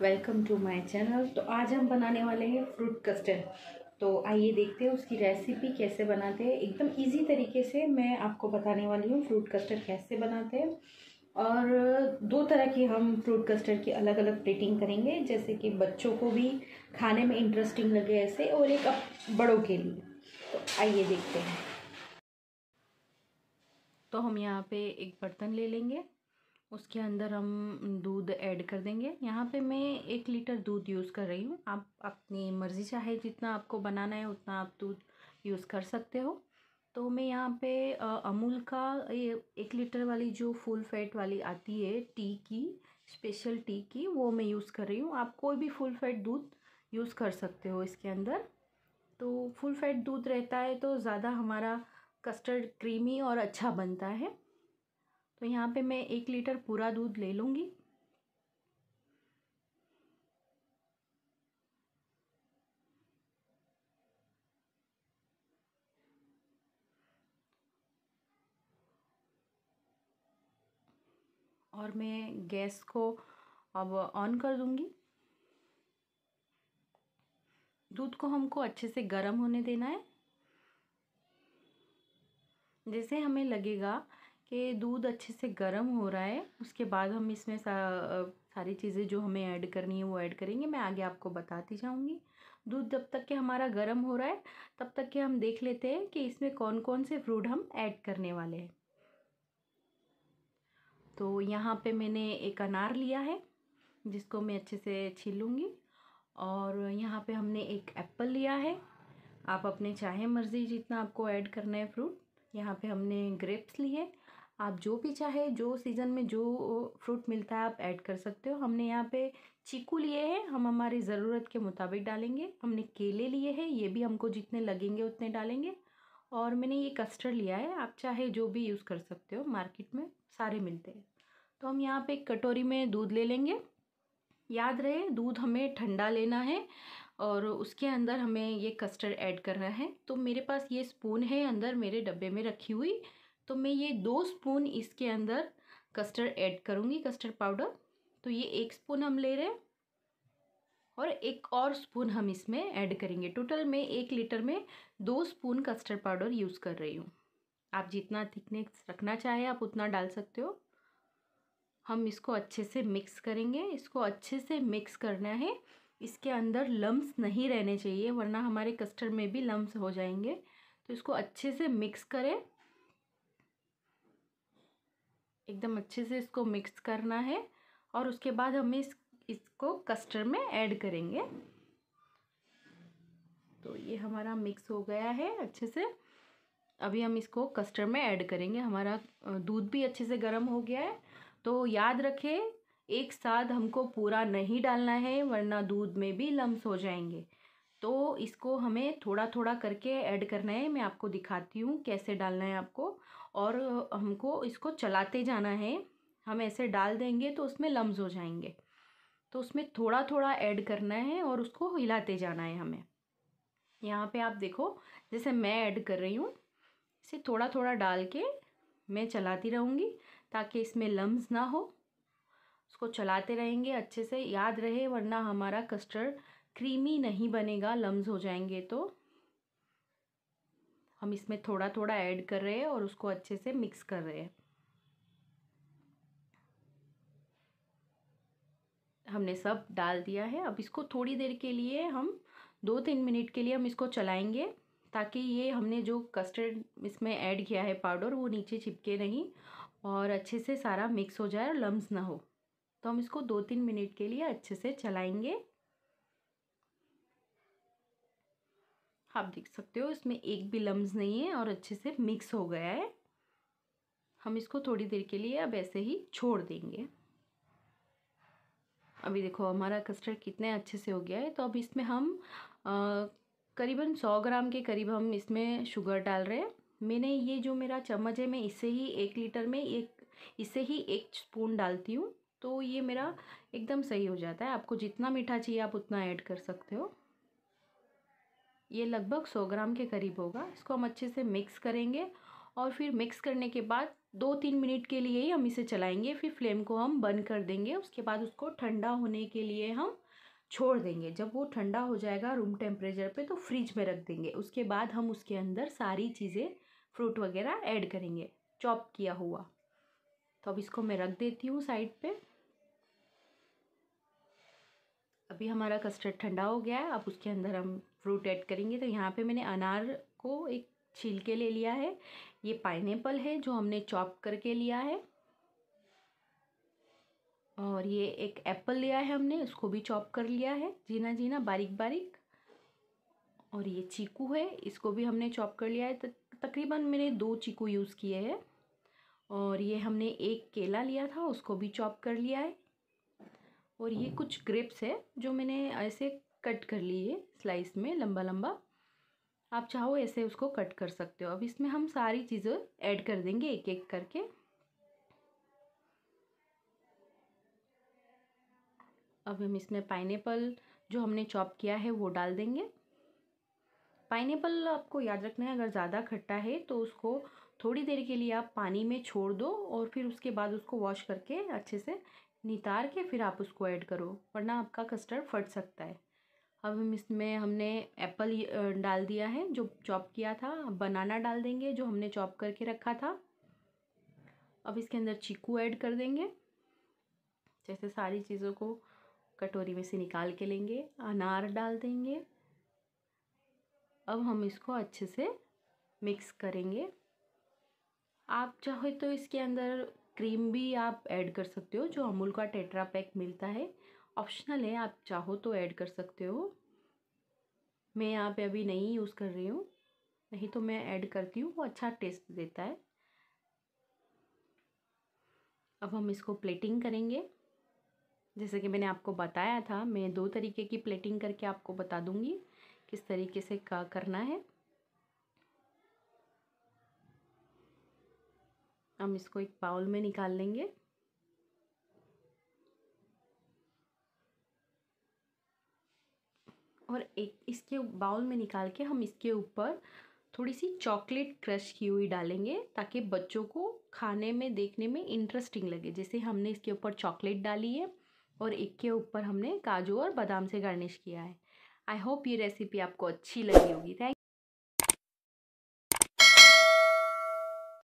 Welcome to my channel तो आज हम बनाने वाले हैं फ्रूट कस्टर्ड तो आइए देखते हैं उसकी रेसिपी कैसे बनाते हैं एकदम इजी तरीके से मैं आपको बताने वाली हूँ फ्रूट कस्टर्ड कैसे बनाते हैं और दो तरह की हम फ्रूट कस्टर्ड की अलग अलग प्लेटिंग करेंगे जैसे कि बच्चों को भी खाने में इंटरेस्टिंग लगे ऐसे और एक अब बड़ों के लिए तो आइए देखते हैं तो हम यहाँ पे एक बर्तन ले लेंगे उसके अंदर हम दूध ऐड कर देंगे यहाँ पे मैं एक लीटर दूध यूज़ कर रही हूँ आप अपनी मर्ज़ी चाहे जितना आपको बनाना है उतना आप दूध यूज़ कर सकते हो तो मैं यहाँ पे अमूल का ये एक लीटर वाली जो फुल फैट वाली आती है टी की स्पेशल टी की वो मैं यूज़ कर रही हूँ आप कोई भी फुल फैट दूध यूज़ कर सकते हो इसके अंदर तो फुल फैट दूध रहता है तो ज़्यादा हमारा कस्टर्ड क्रीमी और अच्छा बनता है तो यहाँ पे मैं एक लीटर पूरा दूध ले लूँगी और मैं गैस को अब ऑन कर दूंगी दूध को हमको अच्छे से गर्म होने देना है जैसे हमें लगेगा कि दूध अच्छे से गर्म हो रहा है उसके बाद हम इसमें सा सारी चीज़ें जो हमें ऐड करनी है वो ऐड करेंगे मैं आगे आपको बताती जाऊंगी दूध जब तक के हमारा गर्म हो रहा है तब तक के हम देख लेते हैं कि इसमें कौन कौन से फ्रूट हम ऐड करने वाले हैं तो यहाँ पे मैंने एक अनार लिया है जिसको मैं अच्छे से छीलूँगी और यहाँ पे हमने एक एप्पल लिया है आप अपने चाहे मर्ज़ी जितना आपको ऐड करना है फ्रूट यहाँ पे हमने ग्रेप्स लिए आप जो भी चाहे जो सीज़न में जो फ्रूट मिलता है आप ऐड कर सकते हो हमने यहाँ पे चीकू लिए हैं हम हमारी ज़रूरत के मुताबिक डालेंगे हमने केले लिए हैं ये भी हमको जितने लगेंगे उतने डालेंगे और मैंने ये कस्टर्ड लिया है आप चाहे जो भी यूज़ कर सकते हो मार्केट में सारे मिलते हैं तो हम यहाँ पर एक कटोरी में दूध ले लेंगे याद रहे दूध हमें ठंडा लेना है और उसके अंदर हमें ये कस्टर्ड ऐड करना है तो मेरे पास ये स्पून है अंदर मेरे डब्बे में रखी हुई तो मैं ये दो स्पून इसके अंदर कस्टर्ड ऐड करूँगी कस्टर्ड पाउडर तो ये एक स्पून हम ले रहे हैं और एक और स्पून हम इसमें ऐड करेंगे टोटल मैं एक लीटर में दो स्पून कस्टर्ड पाउडर यूज़ कर रही हूँ आप जितना थिकनेस रखना चाहें आप उतना डाल सकते हो हम इसको अच्छे से मिक्स करेंगे इसको अच्छे से मिक्स करना है इसके अंदर लम्ब नहीं रहने चाहिए वरना हमारे कस्टर्ड में भी लम्ब हो जाएंगे तो इसको अच्छे से मिक्स करें एकदम अच्छे से इसको मिक्स करना है और उसके बाद हमें इस इसको कस्टर्ड में ऐड करेंगे तो ये हमारा मिक्स हो गया है अच्छे से अभी हम इसको कस्टर्ड में ऐड करेंगे हमारा दूध भी अच्छे से गर्म हो गया है तो याद रखें एक साथ हमको पूरा नहीं डालना है वरना दूध में भी लम्स हो जाएंगे तो इसको हमें थोड़ा थोड़ा करके ऐड करना है मैं आपको दिखाती हूँ कैसे डालना है आपको और हमको इसको चलाते जाना है हम ऐसे डाल देंगे तो उसमें लम्स हो जाएंगे तो उसमें थोड़ा थोड़ा ऐड करना है और उसको हिलाते जाना है हमें यहाँ पे आप देखो जैसे मैं ऐड कर रही हूँ इसे थोड़ा थोड़ा डाल के मैं चलाती रहूँगी ताकि इसमें लम्स ना हो उसको चलाते रहेंगे अच्छे से याद रहे वरना हमारा कस्टर्ड क्रीमी नहीं बनेगा लम्स हो जाएंगे तो हम इसमें थोड़ा थोड़ा ऐड कर रहे हैं और उसको अच्छे से मिक्स कर रहे हैं हमने सब डाल दिया है अब इसको थोड़ी देर के लिए हम दो तीन मिनट के लिए हम इसको चलाएंगे ताकि ये हमने जो कस्टर्ड इसमें ऐड किया है पाउडर वो नीचे चिपके नहीं और अच्छे से सारा मिक्स हो जाए और लम्स ना हो तो हम इसको दो तीन मिनट के लिए अच्छे से चलाएंगे आप देख सकते हो इसमें एक भी लम्ब नहीं है और अच्छे से मिक्स हो गया है हम इसको थोड़ी देर के लिए अब ऐसे ही छोड़ देंगे अभी देखो हमारा कस्टर्ड कितने अच्छे से हो गया है तो अब इसमें हम करीबन सौ ग्राम के करीब हम इसमें शुगर डाल रहे हैं मैंने ये जो मेरा चम्मच है मैं इससे ही एक लीटर में एक इसे ही एक स्पून डालती हूँ तो ये मेरा एकदम सही हो जाता है आपको जितना मीठा चाहिए आप उतना ऐड कर सकते हो ये लगभग 100 ग्राम के करीब होगा इसको हम अच्छे से मिक्स करेंगे और फिर मिक्स करने के बाद दो तीन मिनट के लिए ही हम इसे चलाएंगे फिर फ्लेम को हम बंद कर देंगे उसके बाद उसको ठंडा होने के लिए हम छोड़ देंगे जब वो ठंडा हो जाएगा रूम टेम्परेचर पे तो फ्रिज में रख देंगे उसके बाद हम उसके अंदर सारी चीज़ें फ्रूट वगैरह ऐड करेंगे चॉप किया हुआ तो अब इसको मैं रख देती हूँ साइड पर अभी हमारा कस्टर्ड ठंडा हो गया है अब उसके अंदर हम फ्रूट ऐड करेंगे तो यहाँ पे मैंने अनार को एक छील के ले लिया है ये पाइन है जो हमने चॉप करके लिया है और ये एक एप्पल लिया है हमने उसको भी चॉप कर लिया है जीना जीना बारीक बारीक और ये चीकू है इसको भी हमने चॉप कर लिया है तकरीबन मैंने दो चीकू यूज़ किए हैं और ये हमने एक केला लिया था उसको भी चॉप कर लिया है और ये हम्म। कुछ ग्रेप्स है जो मैंने ऐसे कट कर लिए स्लाइस में लंबा लंबा आप चाहो ऐसे उसको कट कर सकते हो अब इसमें हम सारी चीज़ें ऐड कर देंगे एक एक करके अब हम इसमें पाइनएप्पल जो हमने चॉप किया है वो डाल देंगे पाइनएप्पल आपको याद रखना है अगर ज़्यादा खट्टा है तो उसको थोड़ी देर के लिए आप पानी में छोड़ दो और फिर उसके बाद उसको वॉश करके अच्छे से नितार के फिर आप उसको ऐड करो वरना आपका कस्टर्ड फट सकता है अब हम इसमें हमने एप्पल डाल दिया है जो चॉप किया था बनाना डाल देंगे जो हमने चॉप करके रखा था अब इसके अंदर चीकू ऐड कर देंगे जैसे सारी चीज़ों को कटोरी में से निकाल के लेंगे अनार डाल देंगे अब हम इसको अच्छे से मिक्स करेंगे आप चाहे तो इसके अंदर क्रीम भी आप ऐड कर सकते हो जो अमूल का टेट्रा पैक मिलता है ऑप्शनल है आप चाहो तो ऐड कर सकते हो मैं यहाँ पे अभी नहीं यूज़ कर रही हूँ नहीं तो मैं ऐड करती हूँ वो अच्छा टेस्ट देता है अब हम इसको प्लेटिंग करेंगे जैसे कि मैंने आपको बताया था मैं दो तरीके की प्लेटिंग करके आपको बता दूँगी किस तरीके से का करना है हम इसको एक बाउल में निकाल लेंगे और एक इसके बाउल में निकाल के हम इसके ऊपर थोड़ी सी चॉकलेट क्रश की हुई डालेंगे ताकि बच्चों को खाने में देखने में इंटरेस्टिंग लगे जैसे हमने इसके ऊपर चॉकलेट डाली है और एक के ऊपर हमने काजू और बादाम से गार्निश किया है आई होप ये रेसिपी आपको अच्छी लगी होगी थैंक